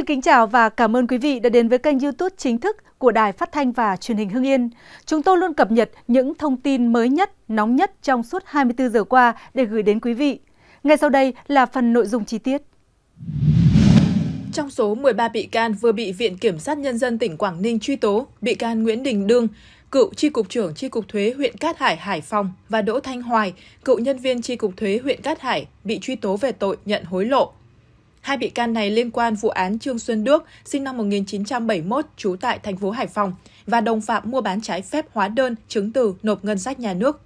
Xin kính chào và cảm ơn quý vị đã đến với kênh YouTube chính thức của Đài Phát thanh và Truyền hình Hưng Yên. Chúng tôi luôn cập nhật những thông tin mới nhất, nóng nhất trong suốt 24 giờ qua để gửi đến quý vị. Ngay sau đây là phần nội dung chi tiết. Trong số 13 bị can vừa bị Viện Kiểm sát Nhân dân tỉnh Quảng Ninh truy tố, bị can Nguyễn Đình Đương, cựu tri cục trưởng tri cục thuế huyện Cát Hải, Hải Phòng và Đỗ Thanh Hoài, cựu nhân viên tri cục thuế huyện Cát Hải, bị truy tố về tội nhận hối lộ. Hai bị can này liên quan vụ án Trương Xuân Đức, sinh năm 1971, trú tại thành phố Hải Phòng, và đồng phạm mua bán trái phép hóa đơn, chứng từ nộp ngân sách nhà nước.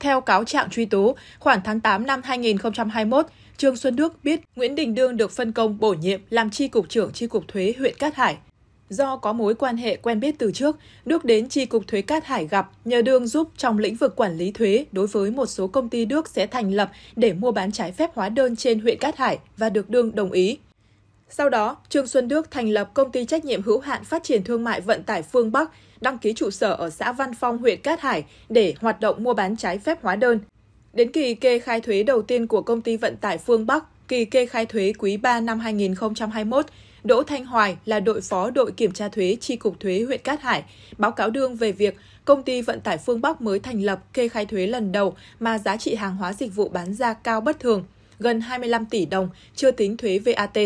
Theo cáo trạng truy tố, khoảng tháng 8 năm 2021, Trương Xuân Đức biết Nguyễn Đình Đương được phân công bổ nhiệm làm tri cục trưởng tri cục thuế huyện Cát Hải – Do có mối quan hệ quen biết từ trước, Đức đến Tri Cục Thuế Cát Hải gặp nhờ Đương giúp trong lĩnh vực quản lý thuế đối với một số công ty Đức sẽ thành lập để mua bán trái phép hóa đơn trên huyện Cát Hải và được Đương đồng ý. Sau đó, Trương Xuân Đức thành lập công ty trách nhiệm hữu hạn phát triển thương mại vận tải phương Bắc, đăng ký trụ sở ở xã Văn Phong, huyện Cát Hải để hoạt động mua bán trái phép hóa đơn. Đến kỳ kê khai thuế đầu tiên của công ty vận tải phương Bắc, kỳ kê khai thuế quý 3 năm 2021, Đỗ Thanh Hoài là đội phó đội kiểm tra thuế Tri Cục Thuế huyện Cát Hải, báo cáo đương về việc công ty vận tải phương Bắc mới thành lập kê khai thuế lần đầu mà giá trị hàng hóa dịch vụ bán ra cao bất thường, gần 25 tỷ đồng, chưa tính thuế VAT.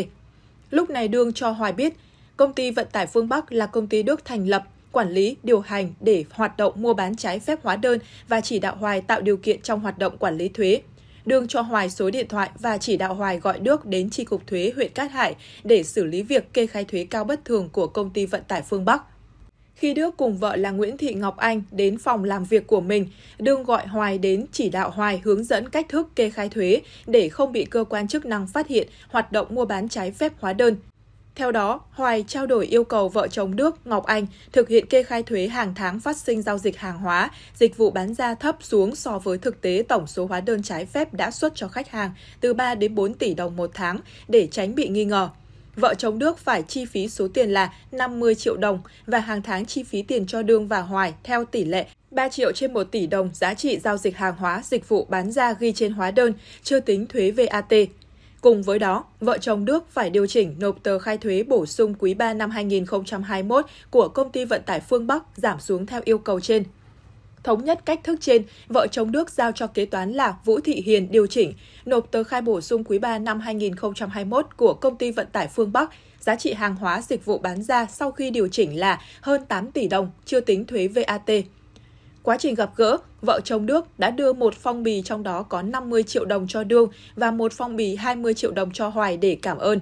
Lúc này đương cho Hoài biết, công ty vận tải phương Bắc là công ty Đức thành lập, quản lý, điều hành để hoạt động mua bán trái phép hóa đơn và chỉ đạo Hoài tạo điều kiện trong hoạt động quản lý thuế. Đương cho Hoài số điện thoại và chỉ đạo Hoài gọi Đức đến Tri Cục Thuế huyện Cát Hải để xử lý việc kê khai thuế cao bất thường của công ty vận tải phương Bắc. Khi Đức cùng vợ là Nguyễn Thị Ngọc Anh đến phòng làm việc của mình, Đương gọi Hoài đến chỉ đạo Hoài hướng dẫn cách thức kê khai thuế để không bị cơ quan chức năng phát hiện hoạt động mua bán trái phép hóa đơn, theo đó, Hoài trao đổi yêu cầu vợ chồng Đức Ngọc Anh thực hiện kê khai thuế hàng tháng phát sinh giao dịch hàng hóa, dịch vụ bán ra thấp xuống so với thực tế tổng số hóa đơn trái phép đã xuất cho khách hàng từ 3 đến 4 tỷ đồng một tháng để tránh bị nghi ngờ. Vợ chồng Đức phải chi phí số tiền là 50 triệu đồng và hàng tháng chi phí tiền cho Đương và Hoài theo tỷ lệ 3 triệu trên 1 tỷ đồng giá trị giao dịch hàng hóa, dịch vụ bán ra ghi trên hóa đơn, chưa tính thuế VAT. Cùng với đó, vợ chồng Đức phải điều chỉnh nộp tờ khai thuế bổ sung quý 3 năm 2021 của công ty vận tải Phương Bắc giảm xuống theo yêu cầu trên. Thống nhất cách thức trên, vợ chồng Đức giao cho kế toán là Vũ Thị Hiền điều chỉnh, nộp tờ khai bổ sung quý 3 năm 2021 của công ty vận tải Phương Bắc, giá trị hàng hóa dịch vụ bán ra sau khi điều chỉnh là hơn 8 tỷ đồng, chưa tính thuế VAT. Quá trình gặp gỡ, vợ chồng Đức đã đưa một phong bì trong đó có 50 triệu đồng cho Đương và một phong bì 20 triệu đồng cho Hoài để cảm ơn.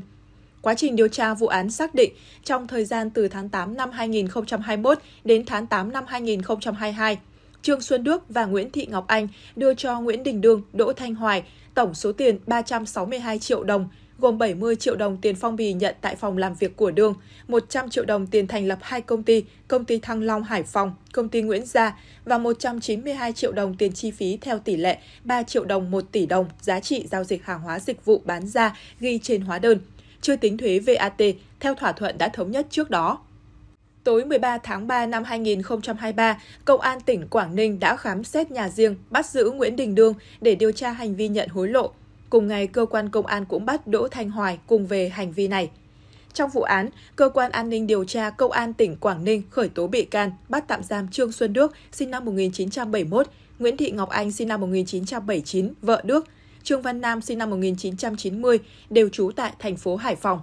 Quá trình điều tra vụ án xác định, trong thời gian từ tháng 8 năm 2021 đến tháng 8 năm 2022, Trương Xuân Đức và Nguyễn Thị Ngọc Anh đưa cho Nguyễn Đình Đương, Đỗ Thanh Hoài tổng số tiền 362 triệu đồng, gồm 70 triệu đồng tiền phong bì nhận tại phòng làm việc của Đương, 100 triệu đồng tiền thành lập hai công ty, công ty Thăng Long Hải Phòng, công ty Nguyễn Gia và 192 triệu đồng tiền chi phí theo tỷ lệ 3 triệu đồng 1 tỷ đồng giá trị giao dịch hàng hóa dịch vụ bán ra ghi trên hóa đơn, chưa tính thuế VAT theo thỏa thuận đã thống nhất trước đó. Tối 13 tháng 3 năm 2023, Công an tỉnh Quảng Ninh đã khám xét nhà riêng, bắt giữ Nguyễn Đình Đương để điều tra hành vi nhận hối lộ, Cùng ngày, cơ quan công an cũng bắt Đỗ Thanh Hoài cùng về hành vi này. Trong vụ án, Cơ quan An ninh điều tra Công an tỉnh Quảng Ninh khởi tố bị can, bắt tạm giam Trương Xuân Đức, sinh năm 1971, Nguyễn Thị Ngọc Anh, sinh năm 1979, vợ Đức, Trương Văn Nam, sinh năm 1990, đều trú tại thành phố Hải Phòng.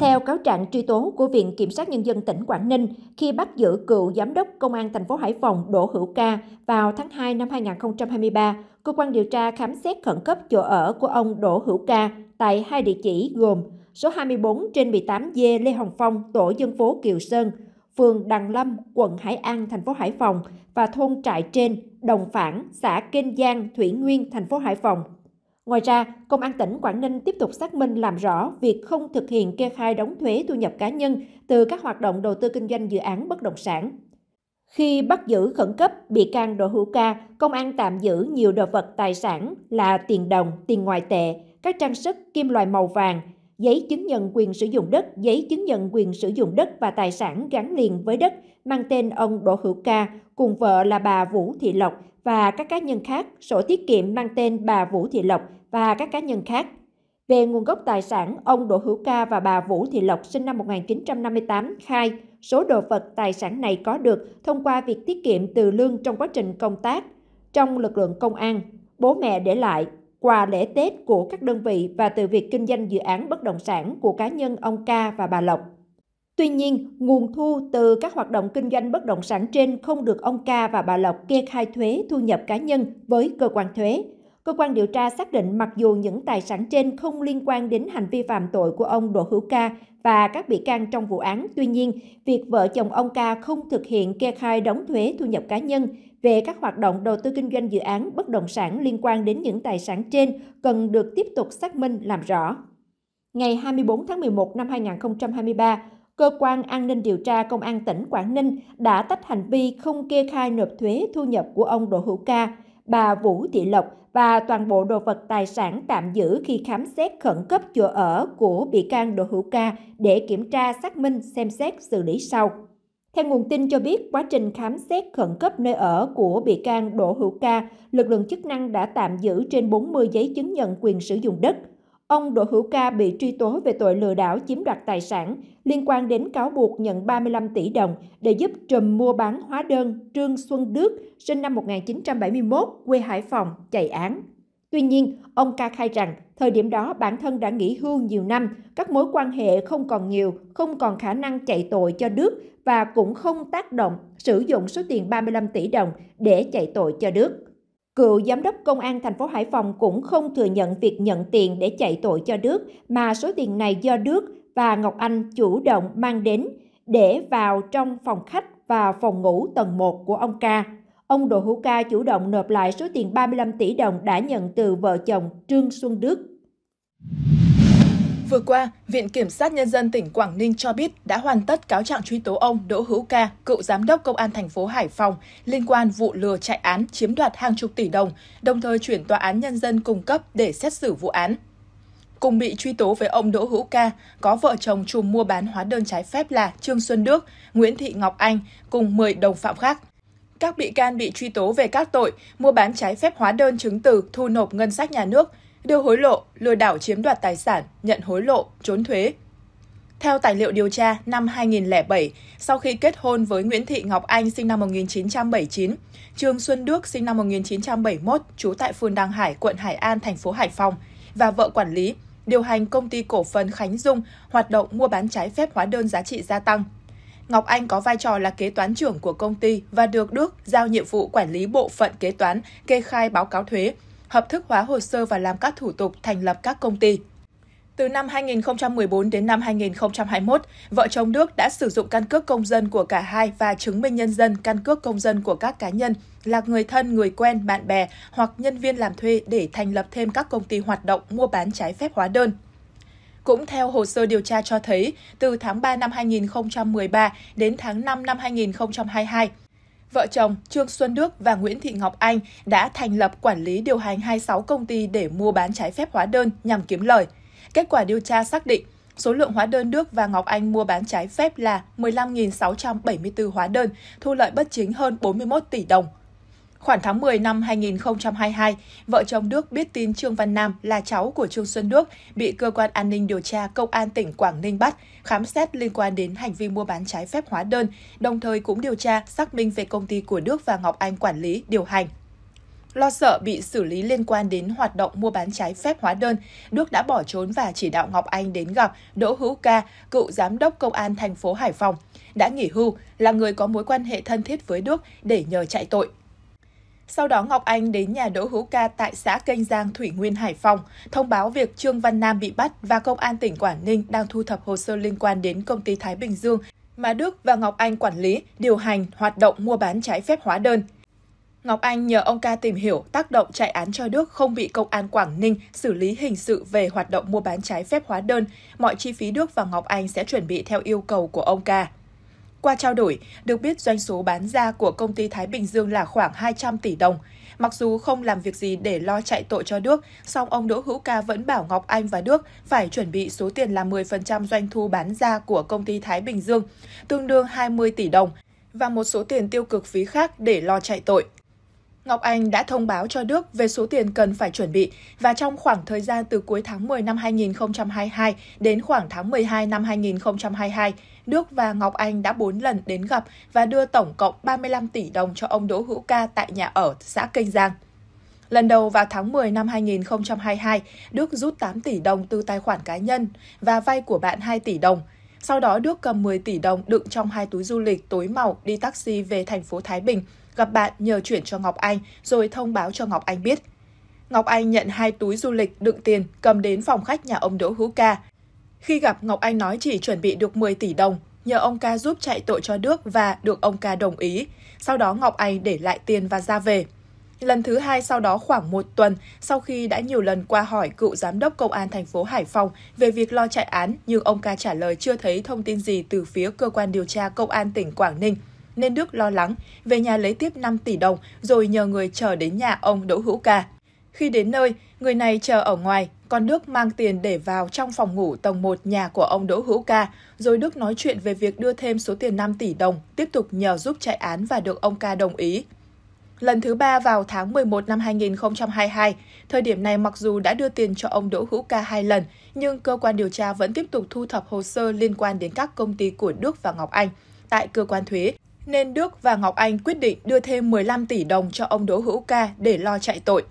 Theo cáo trạng truy tố của Viện Kiểm sát Nhân dân tỉnh Quảng Ninh, khi bắt giữ cựu giám đốc Công an thành phố Hải Phòng Đỗ Hữu Ca vào tháng 2 năm 2023, cơ quan điều tra khám xét khẩn cấp chỗ ở của ông Đỗ Hữu Ca tại hai địa chỉ gồm số 24 trên 18D Lê Hồng Phong, tổ dân phố Kiều Sơn, phường Đằng Lâm, quận Hải An, thành phố Hải Phòng và thôn Trại Trên, Đồng Phản, xã Kinh Giang, Thủy Nguyên, thành phố Hải Phòng Ngoài ra, Công an tỉnh Quảng Ninh tiếp tục xác minh làm rõ việc không thực hiện kê khai đóng thuế thu nhập cá nhân từ các hoạt động đầu tư kinh doanh dự án bất động sản. Khi bắt giữ khẩn cấp bị can Đỗ Hữu Ca, công an tạm giữ nhiều đồ vật tài sản là tiền đồng, tiền ngoại tệ, các trang sức kim loại màu vàng, giấy chứng nhận quyền sử dụng đất, giấy chứng nhận quyền sử dụng đất và tài sản gắn liền với đất mang tên ông Đỗ Hữu Ca cùng vợ là bà Vũ Thị Lộc và các cá nhân khác, sổ tiết kiệm mang tên bà Vũ Thị Lộc và các cá nhân khác. Về nguồn gốc tài sản, ông Đỗ Hữu Ca và bà Vũ Thị Lộc sinh năm 1958 khai số đồ vật tài sản này có được thông qua việc tiết kiệm từ lương trong quá trình công tác trong lực lượng công an, bố mẹ để lại quà lễ Tết của các đơn vị và từ việc kinh doanh dự án bất động sản của cá nhân ông Ca và bà Lộc. Tuy nhiên, nguồn thu từ các hoạt động kinh doanh bất động sản trên không được ông Ca và bà Lộc kê khai thuế thu nhập cá nhân với cơ quan thuế. Cơ quan điều tra xác định mặc dù những tài sản trên không liên quan đến hành vi phạm tội của ông Đỗ Hữu Ca và các bị can trong vụ án, tuy nhiên, việc vợ chồng ông Ca không thực hiện kê khai đóng thuế thu nhập cá nhân về các hoạt động đầu tư kinh doanh dự án bất động sản liên quan đến những tài sản trên cần được tiếp tục xác minh làm rõ. Ngày 24 tháng 11 năm 2023, cơ quan an ninh điều tra Công an tỉnh Quảng Ninh đã tách hành vi không kê khai nộp thuế thu nhập của ông Đỗ Hữu Ca, bà Vũ Thị Lộc và toàn bộ đồ vật tài sản tạm giữ khi khám xét khẩn cấp chỗ ở của bị can Đỗ Hữu Ca để kiểm tra xác minh xem xét xử lý sau. Theo nguồn tin cho biết, quá trình khám xét khẩn cấp nơi ở của bị can Đỗ Hữu Ca, lực lượng chức năng đã tạm giữ trên 40 giấy chứng nhận quyền sử dụng đất – ông Đỗ Hữu Ca bị truy tố về tội lừa đảo chiếm đoạt tài sản liên quan đến cáo buộc nhận 35 tỷ đồng để giúp trùm mua bán hóa đơn Trương Xuân Đức, sinh năm 1971, quê Hải Phòng, chạy án. Tuy nhiên, ông Ca khai rằng thời điểm đó bản thân đã nghỉ hưu nhiều năm, các mối quan hệ không còn nhiều, không còn khả năng chạy tội cho Đức và cũng không tác động sử dụng số tiền 35 tỷ đồng để chạy tội cho Đức. Cựu giám đốc công an thành phố Hải Phòng cũng không thừa nhận việc nhận tiền để chạy tội cho Đức, mà số tiền này do Đức và Ngọc Anh chủ động mang đến để vào trong phòng khách và phòng ngủ tầng 1 của ông ca. Ông Đỗ Hữu Ca chủ động nộp lại số tiền 35 tỷ đồng đã nhận từ vợ chồng Trương Xuân Đức. Vừa qua, Viện Kiểm sát Nhân dân tỉnh Quảng Ninh cho biết đã hoàn tất cáo trạng truy tố ông Đỗ Hữu Ca, cựu giám đốc công an thành phố Hải Phòng, liên quan vụ lừa chạy án chiếm đoạt hàng chục tỷ đồng, đồng thời chuyển tòa án nhân dân cung cấp để xét xử vụ án. Cùng bị truy tố với ông Đỗ Hữu Ca, có vợ chồng chùm mua bán hóa đơn trái phép là Trương Xuân Đức, Nguyễn Thị Ngọc Anh cùng 10 đồng phạm khác các bị can bị truy tố về các tội mua bán trái phép hóa đơn chứng từ thu nộp ngân sách nhà nước, đưa hối lộ, lừa đảo chiếm đoạt tài sản, nhận hối lộ, trốn thuế. Theo tài liệu điều tra, năm 2007, sau khi kết hôn với Nguyễn Thị Ngọc Anh sinh năm 1979, Trương Xuân Đức sinh năm 1971, trú tại phường Đăng Hải, quận Hải An, thành phố Hải Phòng, và vợ quản lý, điều hành công ty cổ phần Khánh Dung hoạt động mua bán trái phép hóa đơn giá trị gia tăng. Ngọc Anh có vai trò là kế toán trưởng của công ty và được Đức giao nhiệm vụ quản lý bộ phận kế toán, kê khai báo cáo thuế, hợp thức hóa hồ sơ và làm các thủ tục thành lập các công ty. Từ năm 2014 đến năm 2021, vợ chồng Đức đã sử dụng căn cước công dân của cả hai và chứng minh nhân dân căn cước công dân của các cá nhân là người thân, người quen, bạn bè hoặc nhân viên làm thuê để thành lập thêm các công ty hoạt động mua bán trái phép hóa đơn. Cũng theo hồ sơ điều tra cho thấy, từ tháng 3 năm 2013 đến tháng 5 năm 2022, vợ chồng Trương Xuân Đức và Nguyễn Thị Ngọc Anh đã thành lập quản lý điều hành 26 công ty để mua bán trái phép hóa đơn nhằm kiếm lời. Kết quả điều tra xác định, số lượng hóa đơn Đức và Ngọc Anh mua bán trái phép là 15.674 hóa đơn, thu lợi bất chính hơn 41 tỷ đồng. Khoảng tháng 10 năm 2022, vợ chồng Đức biết tin Trương Văn Nam là cháu của Trương Xuân Đức bị cơ quan an ninh điều tra Công an tỉnh Quảng Ninh bắt, khám xét liên quan đến hành vi mua bán trái phép hóa đơn, đồng thời cũng điều tra xác minh về công ty của Đức và Ngọc Anh quản lý, điều hành. Lo sợ bị xử lý liên quan đến hoạt động mua bán trái phép hóa đơn, Đức đã bỏ trốn và chỉ đạo Ngọc Anh đến gặp Đỗ Hữu Ca, cựu giám đốc công an thành phố Hải Phòng, đã nghỉ hưu, là người có mối quan hệ thân thiết với Đức để nhờ chạy tội. Sau đó Ngọc Anh đến nhà Đỗ Hữu Ca tại xã Kênh Giang, Thủy Nguyên, Hải Phòng, thông báo việc Trương Văn Nam bị bắt và Công an tỉnh Quảng Ninh đang thu thập hồ sơ liên quan đến công ty Thái Bình Dương mà Đức và Ngọc Anh quản lý, điều hành, hoạt động mua bán trái phép hóa đơn. Ngọc Anh nhờ ông ca tìm hiểu tác động chạy án cho Đức không bị Công an Quảng Ninh xử lý hình sự về hoạt động mua bán trái phép hóa đơn. Mọi chi phí Đức và Ngọc Anh sẽ chuẩn bị theo yêu cầu của ông ca. Qua trao đổi, được biết doanh số bán ra của công ty Thái Bình Dương là khoảng 200 tỷ đồng. Mặc dù không làm việc gì để lo chạy tội cho Đức, song ông Đỗ Hữu Ca vẫn bảo Ngọc Anh và Đức phải chuẩn bị số tiền là 10% doanh thu bán ra của công ty Thái Bình Dương, tương đương 20 tỷ đồng, và một số tiền tiêu cực phí khác để lo chạy tội. Ngọc Anh đã thông báo cho Đức về số tiền cần phải chuẩn bị và trong khoảng thời gian từ cuối tháng 10 năm 2022 đến khoảng tháng 12 năm 2022, Đức và Ngọc Anh đã 4 lần đến gặp và đưa tổng cộng 35 tỷ đồng cho ông Đỗ Hữu Ca tại nhà ở xã Kênh Giang. Lần đầu vào tháng 10 năm 2022, Đức rút 8 tỷ đồng từ tài khoản cá nhân và vay của bạn 2 tỷ đồng. Sau đó Đức cầm 10 tỷ đồng đựng trong hai túi du lịch tối màu đi taxi về thành phố Thái Bình gặp bạn nhờ chuyển cho Ngọc Anh rồi thông báo cho Ngọc Anh biết. Ngọc Anh nhận hai túi du lịch đựng tiền cầm đến phòng khách nhà ông Đỗ Hữu Ca. Khi gặp Ngọc Anh nói chỉ chuẩn bị được 10 tỷ đồng, nhờ ông ca giúp chạy tội cho Đức và được ông ca đồng ý. Sau đó Ngọc Anh để lại tiền và ra về. Lần thứ hai sau đó khoảng một tuần, sau khi đã nhiều lần qua hỏi cựu giám đốc công an thành phố Hải Phòng về việc lo chạy án, nhưng ông ca trả lời chưa thấy thông tin gì từ phía cơ quan điều tra công an tỉnh Quảng Ninh nên Đức lo lắng, về nhà lấy tiếp 5 tỷ đồng rồi nhờ người chờ đến nhà ông Đỗ Hữu Ca. Khi đến nơi, người này chờ ở ngoài, còn Đức mang tiền để vào trong phòng ngủ tầng 1 nhà của ông Đỗ Hữu Ca, rồi Đức nói chuyện về việc đưa thêm số tiền 5 tỷ đồng, tiếp tục nhờ giúp chạy án và được ông Ca đồng ý. Lần thứ ba vào tháng 11 năm 2022, thời điểm này mặc dù đã đưa tiền cho ông Đỗ Hữu Ca hai lần, nhưng cơ quan điều tra vẫn tiếp tục thu thập hồ sơ liên quan đến các công ty của Đức và Ngọc Anh tại cơ quan thuế nên Đức và Ngọc Anh quyết định đưa thêm 15 tỷ đồng cho ông Đỗ Hữu Ca để lo chạy tội.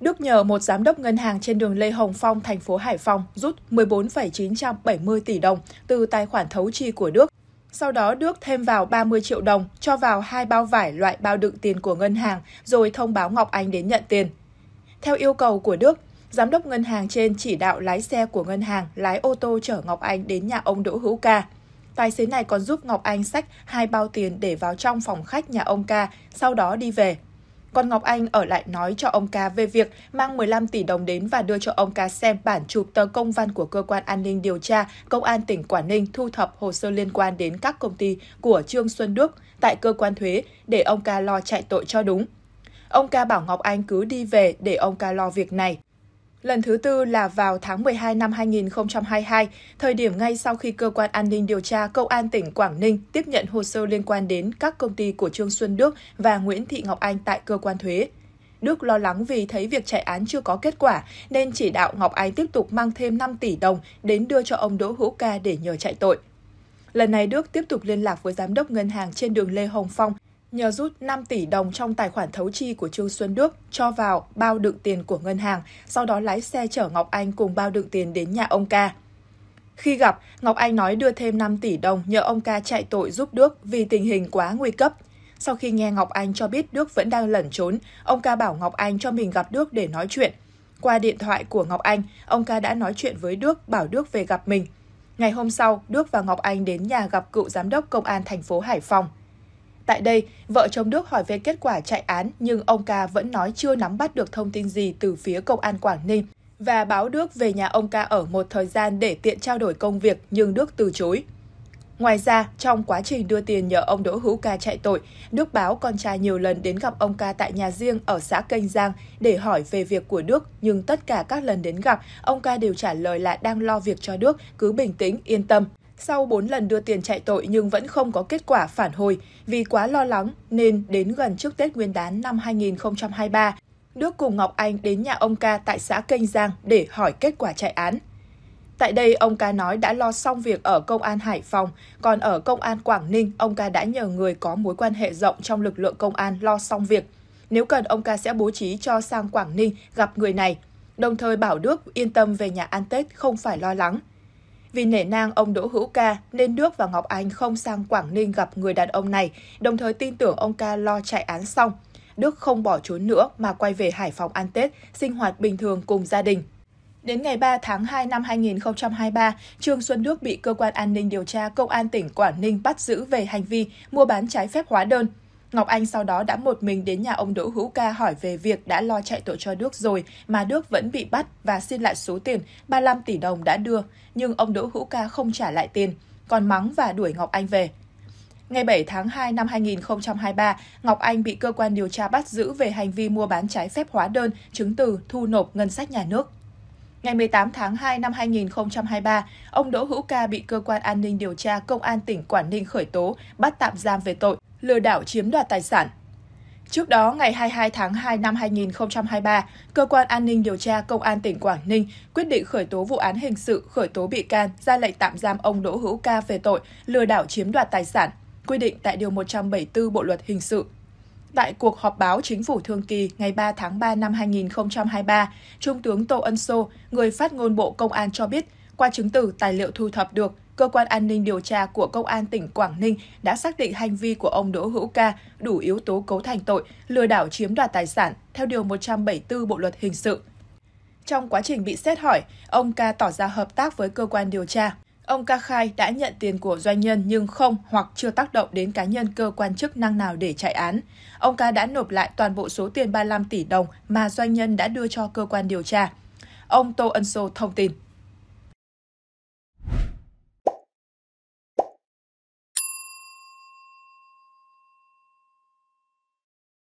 Đức nhờ một giám đốc ngân hàng trên đường Lê Hồng Phong, thành phố Hải Phòng rút 14,970 tỷ đồng từ tài khoản thấu chi của Đức. Sau đó Đức thêm vào 30 triệu đồng cho vào hai bao vải loại bao đựng tiền của ngân hàng rồi thông báo Ngọc Anh đến nhận tiền. Theo yêu cầu của Đức, giám đốc ngân hàng trên chỉ đạo lái xe của ngân hàng lái ô tô chở Ngọc Anh đến nhà ông Đỗ Hữu Ca. Tài xế này còn giúp Ngọc Anh xách hai bao tiền để vào trong phòng khách nhà ông ca, sau đó đi về. Còn Ngọc Anh ở lại nói cho ông ca về việc mang 15 tỷ đồng đến và đưa cho ông ca xem bản chụp tờ công văn của cơ quan an ninh điều tra Công an tỉnh Quảng Ninh thu thập hồ sơ liên quan đến các công ty của Trương Xuân Đức tại cơ quan thuế để ông ca lo chạy tội cho đúng. Ông ca bảo Ngọc Anh cứ đi về để ông ca lo việc này. Lần thứ tư là vào tháng 12 năm 2022, thời điểm ngay sau khi cơ quan an ninh điều tra Công an tỉnh Quảng Ninh tiếp nhận hồ sơ liên quan đến các công ty của Trương Xuân Đức và Nguyễn Thị Ngọc Anh tại cơ quan thuế. Đức lo lắng vì thấy việc chạy án chưa có kết quả nên chỉ đạo Ngọc Anh tiếp tục mang thêm 5 tỷ đồng đến đưa cho ông Đỗ Hữu Ca để nhờ chạy tội. Lần này Đức tiếp tục liên lạc với giám đốc ngân hàng trên đường Lê Hồng Phong nhờ rút 5 tỷ đồng trong tài khoản thấu chi của Trương Xuân Đức cho vào bao đựng tiền của ngân hàng, sau đó lái xe chở Ngọc Anh cùng bao đựng tiền đến nhà ông ca. Khi gặp, Ngọc Anh nói đưa thêm 5 tỷ đồng nhờ ông ca chạy tội giúp Đức vì tình hình quá nguy cấp. Sau khi nghe Ngọc Anh cho biết Đức vẫn đang lẩn trốn, ông ca bảo Ngọc Anh cho mình gặp Đức để nói chuyện. Qua điện thoại của Ngọc Anh, ông ca đã nói chuyện với Đức, bảo Đức về gặp mình. Ngày hôm sau, Đức và Ngọc Anh đến nhà gặp cựu giám đốc công an thành phố Hải Phòng. Tại đây, vợ chồng Đức hỏi về kết quả chạy án nhưng ông ca vẫn nói chưa nắm bắt được thông tin gì từ phía công an Quảng Ninh và báo Đức về nhà ông ca ở một thời gian để tiện trao đổi công việc nhưng Đức từ chối. Ngoài ra, trong quá trình đưa tiền nhờ ông Đỗ Hữu Ca chạy tội, Đức báo con trai nhiều lần đến gặp ông Ca tại nhà riêng ở xã Kênh Giang để hỏi về việc của Đức, nhưng tất cả các lần đến gặp, ông Ca đều trả lời là đang lo việc cho Đức, cứ bình tĩnh, yên tâm. Sau 4 lần đưa tiền chạy tội nhưng vẫn không có kết quả phản hồi vì quá lo lắng nên đến gần trước Tết Nguyên đán năm 2023, Đức cùng Ngọc Anh đến nhà ông ca tại xã Kênh Giang để hỏi kết quả chạy án. Tại đây, ông ca nói đã lo xong việc ở công an Hải Phòng, còn ở công an Quảng Ninh, ông ca đã nhờ người có mối quan hệ rộng trong lực lượng công an lo xong việc. Nếu cần, ông ca sẽ bố trí cho sang Quảng Ninh gặp người này, đồng thời bảo Đức yên tâm về nhà ăn Tết không phải lo lắng. Vì nể nang ông Đỗ Hữu Ca nên Đức và Ngọc Anh không sang Quảng Ninh gặp người đàn ông này, đồng thời tin tưởng ông Ca lo chạy án xong. Đức không bỏ trốn nữa mà quay về Hải Phòng ăn Tết, sinh hoạt bình thường cùng gia đình. Đến ngày 3 tháng 2 năm 2023, Trương Xuân Đức bị cơ quan an ninh điều tra Công an tỉnh Quảng Ninh bắt giữ về hành vi mua bán trái phép hóa đơn. Ngọc Anh sau đó đã một mình đến nhà ông Đỗ Hữu Ca hỏi về việc đã lo chạy tội cho Đức rồi mà Đức vẫn bị bắt và xin lại số tiền 35 tỷ đồng đã đưa, nhưng ông Đỗ Hữu Ca không trả lại tiền, còn mắng và đuổi Ngọc Anh về. Ngày 7 tháng 2 năm 2023, Ngọc Anh bị cơ quan điều tra bắt giữ về hành vi mua bán trái phép hóa đơn, chứng từ, thu nộp ngân sách nhà nước. Ngày 18 tháng 2 năm 2023, ông Đỗ Hữu Ca bị cơ quan an ninh điều tra Công an tỉnh Quảng Ninh khởi tố, bắt tạm giam về tội lừa đảo chiếm đoạt tài sản. Trước đó, ngày 22 tháng 2 năm 2023, Cơ quan An ninh điều tra Công an tỉnh Quảng Ninh quyết định khởi tố vụ án hình sự, khởi tố bị can, ra lệnh tạm giam ông Đỗ Hữu Ca về tội lừa đảo chiếm đoạt tài sản, quy định tại Điều 174 Bộ Luật Hình sự. Tại cuộc họp báo chính phủ thường kỳ ngày 3 tháng 3 năm 2023, Trung tướng Tô Ân Sô, người phát ngôn Bộ Công an cho biết, qua chứng từ tài liệu thu thập được, cơ quan an ninh điều tra của Công an tỉnh Quảng Ninh đã xác định hành vi của ông Đỗ Hữu Ca đủ yếu tố cấu thành tội lừa đảo chiếm đoạt tài sản theo Điều 174 Bộ Luật Hình sự. Trong quá trình bị xét hỏi, ông Ca tỏ ra hợp tác với cơ quan điều tra. Ông Ca khai đã nhận tiền của doanh nhân nhưng không hoặc chưa tác động đến cá nhân cơ quan chức năng nào để chạy án. Ông Ca đã nộp lại toàn bộ số tiền 35 tỷ đồng mà doanh nhân đã đưa cho cơ quan điều tra. Ông Tô Ân Sô thông tin.